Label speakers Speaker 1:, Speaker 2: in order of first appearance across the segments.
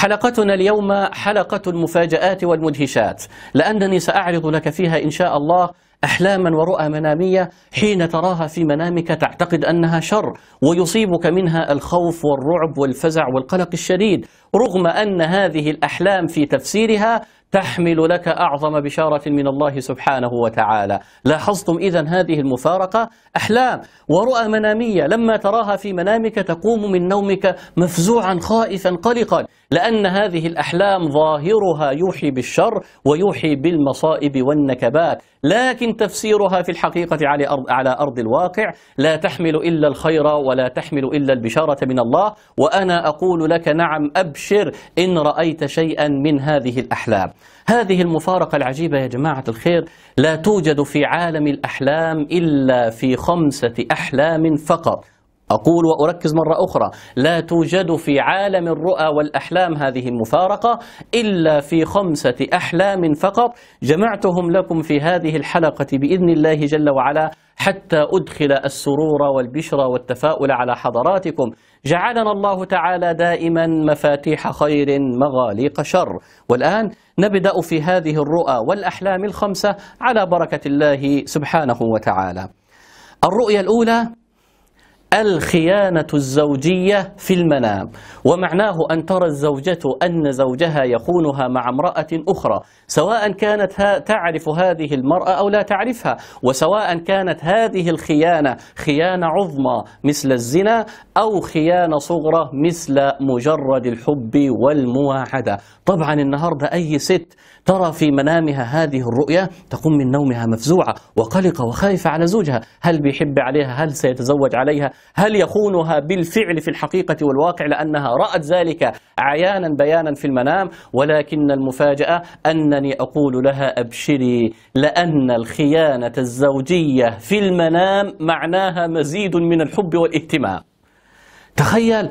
Speaker 1: حلقتنا اليوم حلقة المفاجآت والمدهشات لأنني سأعرض لك فيها إن شاء الله أحلاما ورؤى منامية حين تراها في منامك تعتقد أنها شر ويصيبك منها الخوف والرعب والفزع والقلق الشديد رغم أن هذه الأحلام في تفسيرها تحمل لك أعظم بشارة من الله سبحانه وتعالى لاحظتم إذا هذه المفارقة أحلام ورؤى منامية لما تراها في منامك تقوم من نومك مفزوعا خائفا قلقا لأن هذه الأحلام ظاهرها يوحي بالشر ويوحي بالمصائب والنكبات لكن تفسيرها في الحقيقة على أرض, على أرض الواقع لا تحمل إلا الخير ولا تحمل إلا البشارة من الله وأنا أقول لك نعم أبشر إن رأيت شيئا من هذه الأحلام هذه المفارقة العجيبة يا جماعة الخير لا توجد في عالم الأحلام إلا في خمسة أحلام فقط أقول وأركز مرة أخرى لا توجد في عالم الرؤى والأحلام هذه المفارقة إلا في خمسة أحلام فقط جمعتهم لكم في هذه الحلقة بإذن الله جل وعلا حتى أدخل السرور والبشرى والتفاؤل على حضراتكم جعلنا الله تعالى دائما مفاتيح خير مغاليق شر والآن نبدأ في هذه الرؤى والأحلام الخمسة على بركة الله سبحانه وتعالى الرؤيا الأولى الخيانة الزوجية في المنام ومعناه أن ترى الزوجة أن زوجها يخونها مع امرأة أخرى سواء كانت تعرف هذه المرأة أو لا تعرفها وسواء كانت هذه الخيانة خيانة عظمى مثل الزنا أو خيانة صغرى مثل مجرد الحب والمواعدة طبعا النهاردة أي ست ترى في منامها هذه الرؤية تقوم من نومها مفزوعة وقلقة وخايفة على زوجها هل بيحب عليها هل سيتزوج عليها هل يخونها بالفعل في الحقيقة والواقع لأنها رأت ذلك عيانا بيانا في المنام ولكن المفاجأة أنني أقول لها أبشري لأن الخيانة الزوجية في المنام معناها مزيد من الحب والاهتمام تخيل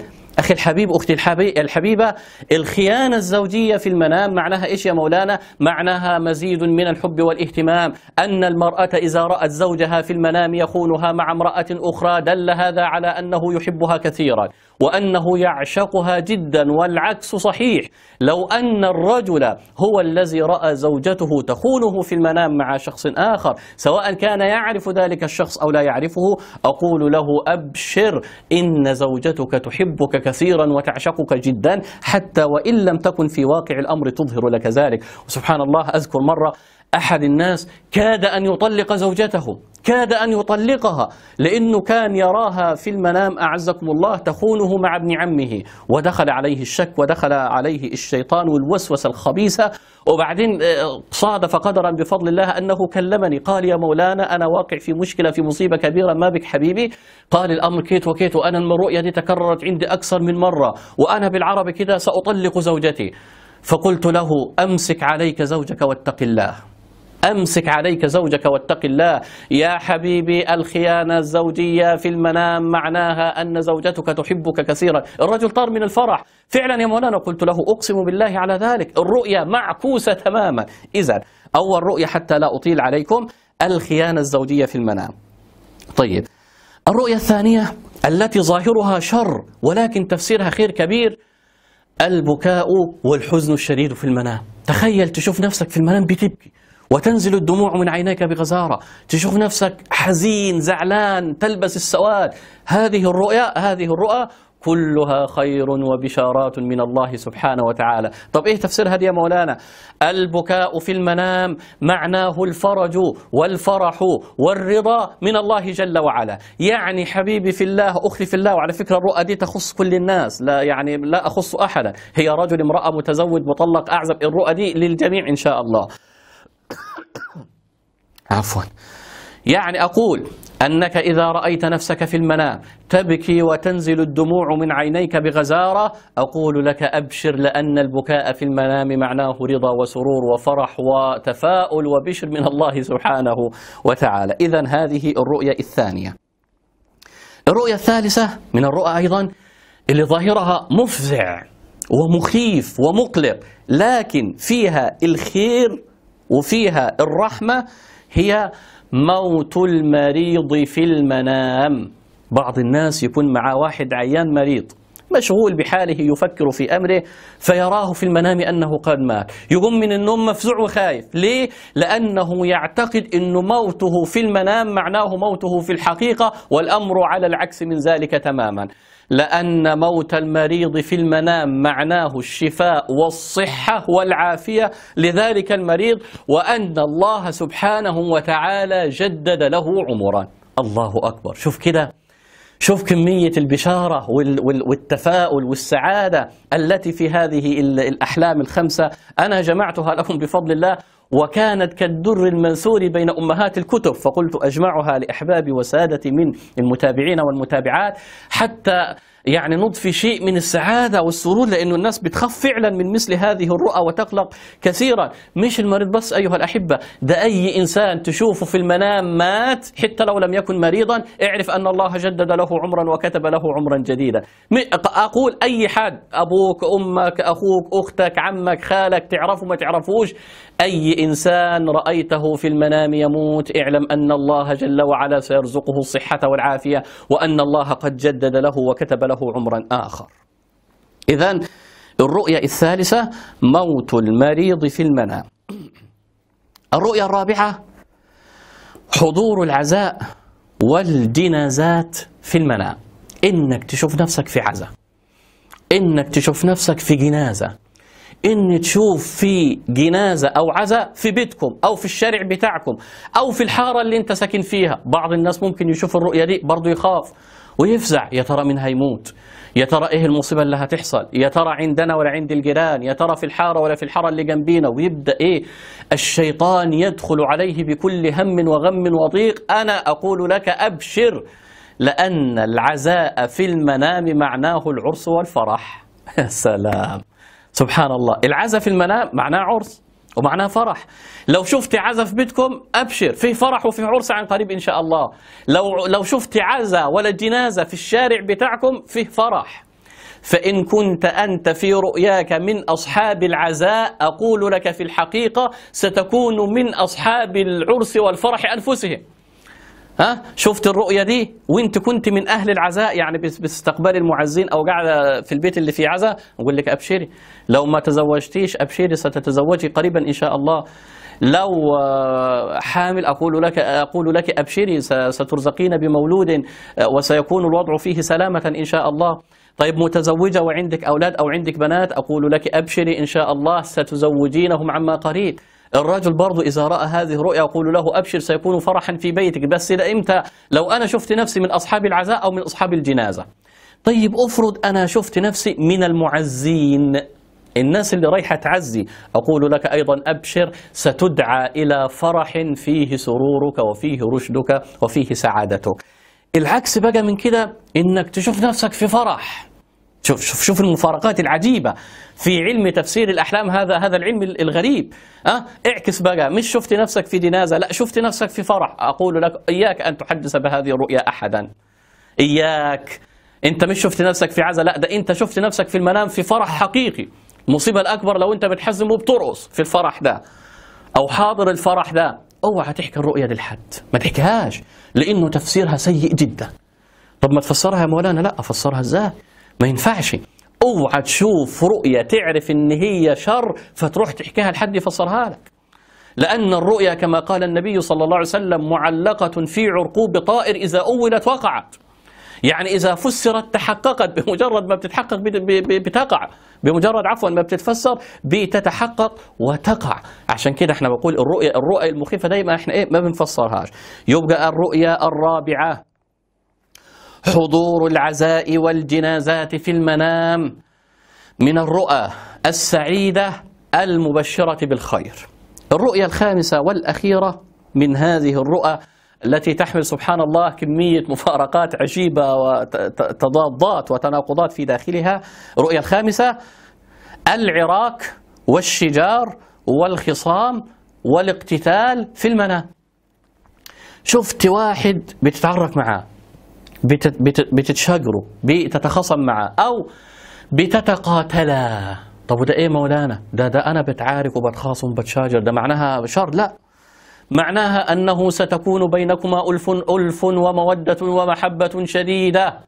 Speaker 1: أخي الحبيب أختي الحبيبة الخيانة الزوجية في المنام معناها إيش يا مولانا معناها مزيد من الحب والاهتمام أن المرأة إذا رأت زوجها في المنام يخونها مع امرأة أخرى دل هذا على أنه يحبها كثيرا وأنه يعشقها جدا والعكس صحيح لو أن الرجل هو الذي رأى زوجته تخونه في المنام مع شخص آخر سواء كان يعرف ذلك الشخص أو لا يعرفه أقول له أبشر إن زوجتك تحبك كثيرا وتعشقك جدا حتى وإن لم تكن في واقع الأمر تظهر لك ذلك وسبحان الله أذكر مرة أحد الناس كاد أن يطلق زوجته كاد أن يطلقها لأنه كان يراها في المنام أعزكم الله تخونه مع ابن عمه ودخل عليه الشك ودخل عليه الشيطان والوسوسة الخبيثة وبعدين آه، صادف قدرا بفضل الله أنه كلمني قال يا مولانا أنا واقع في مشكلة في مصيبة كبيرة ما بك حبيبي قال الأمر كيت وكيت وأنا الرؤية دي تكررت عندي أكثر من مرة وأنا بالعربي كده سأطلق زوجتي فقلت له أمسك عليك زوجك واتق الله أمسك عليك زوجك واتق الله يا حبيبي الخيانة الزوجية في المنام معناها أن زوجتك تحبك كثيرا الرجل طار من الفرح فعلا يا مولانا قلت له أقسم بالله على ذلك الرؤية معكوسة تماما إذا أول رؤية حتى لا أطيل عليكم الخيانة الزوجية في المنام طيب الرؤية الثانية التي ظاهرها شر ولكن تفسيرها خير كبير البكاء والحزن الشديد في المنام تخيل تشوف نفسك في المنام بتبكي وتنزل الدموع من عينيك بغزارة تشوف نفسك حزين زعلان تلبس السواد هذه الرؤيا هذه الرؤى كلها خير وبشارات من الله سبحانه وتعالى طب ايه تفسير هذه يا مولانا البكاء في المنام معناه الفرج والفرح والرضا من الله جل وعلا يعني حبيبي في الله أخي في الله وعلى فكرة الرؤى دي تخص كل الناس لا يعني لا أخص أحدا هي رجل امرأة متزوج مطلق أعزب الرؤى دي للجميع إن شاء الله عفوا يعني أقول أنك إذا رأيت نفسك في المنام تبكي وتنزل الدموع من عينيك بغزارة أقول لك أبشر لأن البكاء في المنام معناه رضا وسرور وفرح وتفاؤل وبشر من الله سبحانه وتعالى إذا هذه الرؤية الثانية الرؤية الثالثة من الرؤى أيضا اللي ظاهرها مفزع ومخيف ومقلق لكن فيها الخير وفيها الرحمة هي موت المريض في المنام بعض الناس يكون مع واحد عيان مريض مشغول بحاله يفكر في أمره فيراه في المنام أنه قد مات يقوم من النوم مفزوع وخايف ليه؟ لأنه يعتقد أن موته في المنام معناه موته في الحقيقة والأمر على العكس من ذلك تماماً لأن موت المريض في المنام معناه الشفاء والصحة والعافية لذلك المريض وأن الله سبحانه وتعالى جدد له عمرا الله أكبر شوف كده شوف كمية البشارة والتفاؤل والسعادة التي في هذه الأحلام الخمسة أنا جمعتها لكم بفضل الله وكانت كالدر المنثور بين أمهات الكتب فقلت أجمعها لأحبابي وسادتي من المتابعين والمتابعات حتى يعني نضفي شيء من السعادة والسرور لأنه الناس بتخاف فعلا من مثل هذه الرؤى وتقلق كثيرا مش المريض بس أيها الأحبة ده أي إنسان تشوفه في المنام مات حتى لو لم يكن مريضا اعرف أن الله جدد له عمرا وكتب له عمرا جديدا أقول أي حد أبوك أمك أخوك أختك عمك خالك تعرفه ما تعرفوش أي إنسان رأيته في المنام يموت اعلم أن الله جل وعلا سيرزقه الصحة والعافية وأن الله قد جدد له وكتب له له عمرا آخر إذا الرؤية الثالثة موت المريض في المنام الرؤية الرابعة حضور العزاء والجنازات في المنام إنك تشوف نفسك في عزاء إنك تشوف نفسك في جنازة ان تشوف في جنازه او عزاء في بيتكم او في الشارع بتاعكم او في الحاره اللي انت ساكن فيها بعض الناس ممكن يشوف الرؤيه دي برضه يخاف ويفزع يا ترى مين هيموت يا ترى ايه المصيبه اللي هتحصل يا ترى عندنا ولا عند الجيران يا ترى في الحاره ولا في الحاره اللي جنبينا ويبدا ايه الشيطان يدخل عليه بكل هم وغم وضيق انا اقول لك ابشر لان العزاء في المنام معناه العرس والفرح يا سلام سبحان الله العزاء في المنام معناه عرس ومعناه فرح لو شفت عزاء في بيتكم أبشر فيه فرح وفيه عرس عن قريب إن شاء الله لو, لو شفت عزاء ولا جنازة في الشارع بتاعكم فيه فرح فإن كنت أنت في رؤياك من أصحاب العزاء أقول لك في الحقيقة ستكون من أصحاب العرس والفرح أنفسهم ها شفت الرؤية دي وانت كنت من أهل العزاء يعني باستقبال المعزين أو قاعدة في البيت اللي فيه عزاء نقول لك أبشري لو ما تزوجتيش أبشري ستتزوجي قريبا إن شاء الله لو آه، حامل أقول لك أقول لك أبشري سترزقين بمولود آه، وسيكون الوضع فيه سلامة إن شاء الله طيب متزوجة وعندك أولاد أو عندك بنات أقول لك أبشري إن شاء الله ستزوجينهم عما قريب الرجل برضو إذا رأى هذه الرؤيا أقول له أبشر سيكون فرحا في بيتك بس ده إمتى لو أنا شفت نفسي من أصحاب العزاء أو من أصحاب الجنازة طيب أفرض أنا شفت نفسي من المعزين الناس اللي رايحة تعزي أقول لك أيضا أبشر ستدعى إلى فرح فيه سرورك وفيه رشدك وفيه سعادتك العكس بقى من كده إنك تشوف نفسك في فرح شوف شوف شوف المفارقات العجيبه في علم تفسير الاحلام هذا هذا العلم الغريب أه؟ اعكس بقى مش شفت نفسك في جنازه لا شفت نفسك في فرح اقول لك اياك ان تحدث بهذه الرؤيا احدا اياك انت مش شفت نفسك في عزا لا ده انت شفت نفسك في المنام في فرح حقيقي المصيبه الاكبر لو انت بتحزم وبترقص في الفرح ده او حاضر الفرح ده اوعى تحكي الرؤيا للحد ما تحكيهاش لانه تفسيرها سيء جدا طب ما تفسرها يا مولانا لا افسرها ازاي ما ينفعش اوعى تشوف رؤية تعرف ان هي شر فتروح تحكيها لحد يفسرها لك لأن الرؤيا كما قال النبي صلى الله عليه وسلم معلقة في عرقوب طائر إذا أولت وقعت يعني إذا فسرت تحققت بمجرد ما بتتحقق بتقع بمجرد عفوا ما بتتفسر بتتحقق وتقع عشان كده احنا بقول الرؤيا الرؤيا المخيفة دايما احنا ايه ما بنفسرهاش يبقى الرؤيا الرابعة حضور العزاء والجنازات في المنام من الرؤى السعيدة المبشرة بالخير الرؤية الخامسة والأخيرة من هذه الرؤى التي تحمل سبحان الله كمية مفارقات عجيبة وتضادات وتناقضات في داخلها الرؤية الخامسة العراك والشجار والخصام والاقتتال في المنام شفت واحد بتتعرك معاه بتتشاجروا بتتخاصم معه او بتتقاتلا طب وده ايه مولانا ده ده انا بتعارك وبتخاصم وبتشاجر ده معناها شر لا معناها انه ستكون بينكما الف الف وموده ومحبه شديده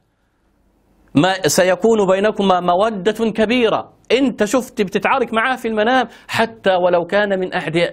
Speaker 1: ما سيكون بينكما موده كبيره أنت شفت بتتعارك معاه في المنام حتى ولو كان من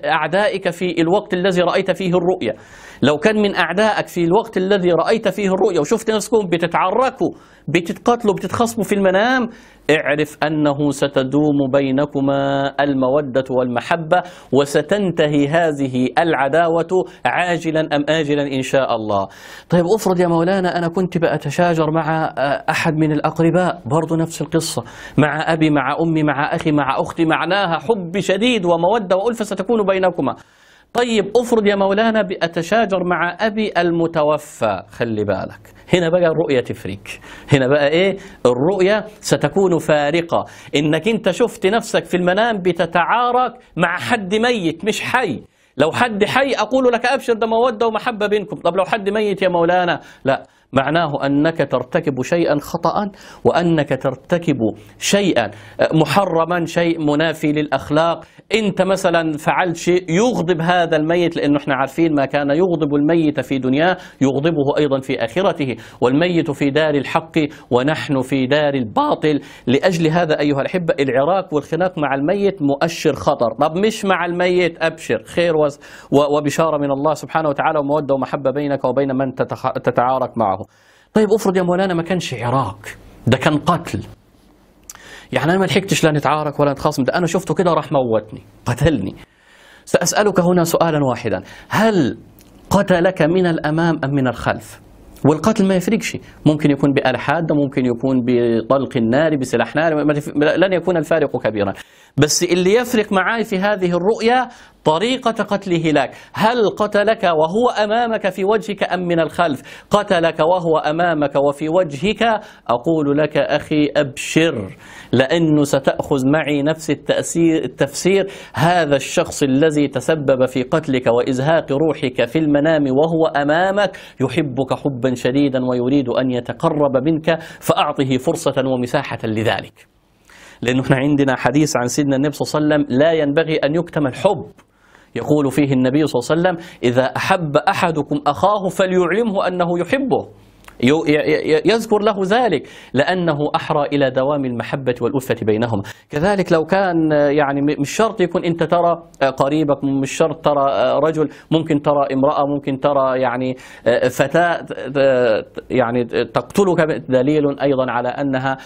Speaker 1: أعدائك في الوقت الذي رأيت فيه الرؤيا لو كان من أعدائك في الوقت الذي رأيت فيه الرؤيا وشفت نفسكم بتتعركوا بتتقاتلوا بتتخاصموا في المنام اعرف أنه ستدوم بينكما المودة والمحبة وستنتهي هذه العداوة عاجلا أم آجلا إن شاء الله طيب أفرض يا مولانا أنا كنت بتشاجر مع أحد من الأقرباء برضو نفس القصة مع أبي مع أمي أمي مع أخي مع أختي معناها حب شديد ومودة وألفة ستكون بينكما طيب افرض يا مولانا بأتشاجر مع ابي المتوفى خلي بالك هنا بقى الرؤيه تفريك هنا بقى ايه الرؤيه ستكون فارقه انك انت شفت نفسك في المنام بتتعارك مع حد ميت مش حي لو حد حي اقول لك ابشر ده موده ومحبه بينكم طب لو حد ميت يا مولانا لا معناه أنك ترتكب شيئا خطأ وأنك ترتكب شيئا محرما شيء منافي للأخلاق أنت مثلا فعلت شيء يغضب هذا الميت لأنه احنا عارفين ما كان يغضب الميت في دنياه يغضبه أيضا في آخرته والميت في دار الحق ونحن في دار الباطل لأجل هذا أيها الأحبة العراك والخناق مع الميت مؤشر خطر طب مش مع الميت أبشر خير وبشارة من الله سبحانه وتعالى ومودة ومحبة بينك وبين من تتعارك معه طيب افرض يا مولانا ما كانش عراق ده كان قتل يعني انا ما لحقتش لا نتعارك ولا نتخاصم ده انا شفته كده راح موتني قتلني ساسالك هنا سؤالا واحدا هل قتلك من الامام ام من الخلف والقتل ما يفرقش ممكن يكون بآلة حادة ممكن يكون بطلق النار بسلاح نار لن يكون الفارق كبيرا بس اللي يفرق معاي في هذه الرؤية طريقة قتله لك هل قتلك وهو أمامك في وجهك أم من الخلف قتلك وهو أمامك وفي وجهك أقول لك أخي أبشر لأنه ستأخذ معي نفس التأثير التفسير هذا الشخص الذي تسبب في قتلك وإزهاق روحك في المنام وهو أمامك يحبك حبا شديدا ويريد أن يتقرب منك فأعطه فرصة ومساحة لذلك لأنه احنا عندنا حديث عن سيدنا النبي صلى الله عليه وسلم لا ينبغي أن يكتم الحب يقول فيه النبي صلى الله عليه وسلم إذا أحب أحدكم أخاه فليعلمه أنه يحبه يذكر له ذلك لأنه أحرى إلى دوام المحبة والألفة بينهم كذلك لو كان آه، يعني مش شرط يكون أنت ترى آه، قريبك مش شرط ترى آه، رجل ممكن ترى امرأة ممكن ترى يعني فتاة يعني تقتلك دليل أيضا على أنها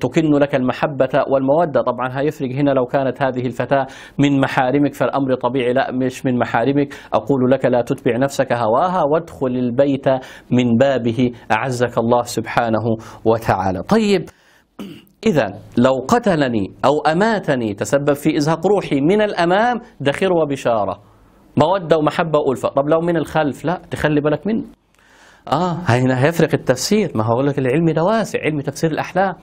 Speaker 1: تكن لك المحبة والمودة طبعا هيفرق هنا لو كانت هذه الفتاة من محارمك فالأمر طبيعي لا مش من محارمك أقول لك لا تتبع نفسك هواها وادخل البيت من بابه أعزك الله سبحانه وتعالى طيب إذا لو قتلني أو أماتني تسبب في إزهاق روحي من الأمام ده وبشارة مودة ومحبة وألفة طب لو من الخلف لا تخلي بالك منه آه هنا هيفرق التفسير ما هو لك العلم ده واسع علم تفسير الأحلام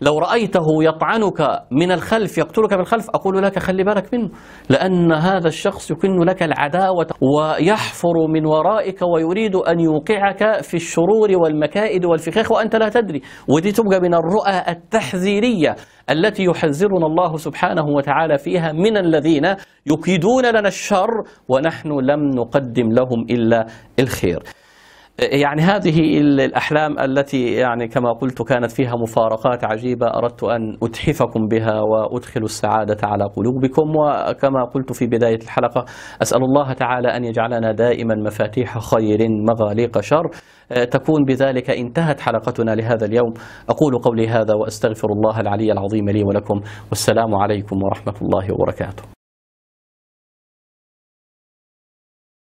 Speaker 1: لو رأيته يطعنك من الخلف يقتلك من الخلف أقول لك خلي بالك منه لأن هذا الشخص يكن لك العداوة ويحفر من ورائك ويريد أن يوقعك في الشرور والمكائد والفخاخ وأنت لا تدري ودي تبقى من الرؤى التحذيرية التي يحذرنا الله سبحانه وتعالى فيها من الذين يكيدون لنا الشر ونحن لم نقدم لهم إلا الخير يعني هذه الأحلام التي يعني كما قلت كانت فيها مفارقات عجيبة أردت أن أتحفكم بها وأدخل السعادة على قلوبكم وكما قلت في بداية الحلقة أسأل الله تعالى أن يجعلنا دائما مفاتيح خير مغاليق شر أه، تكون بذلك انتهت حلقتنا لهذا اليوم أقول قولي هذا وأستغفر الله العلي العظيم لي ولكم والسلام عليكم ورحمة الله وبركاته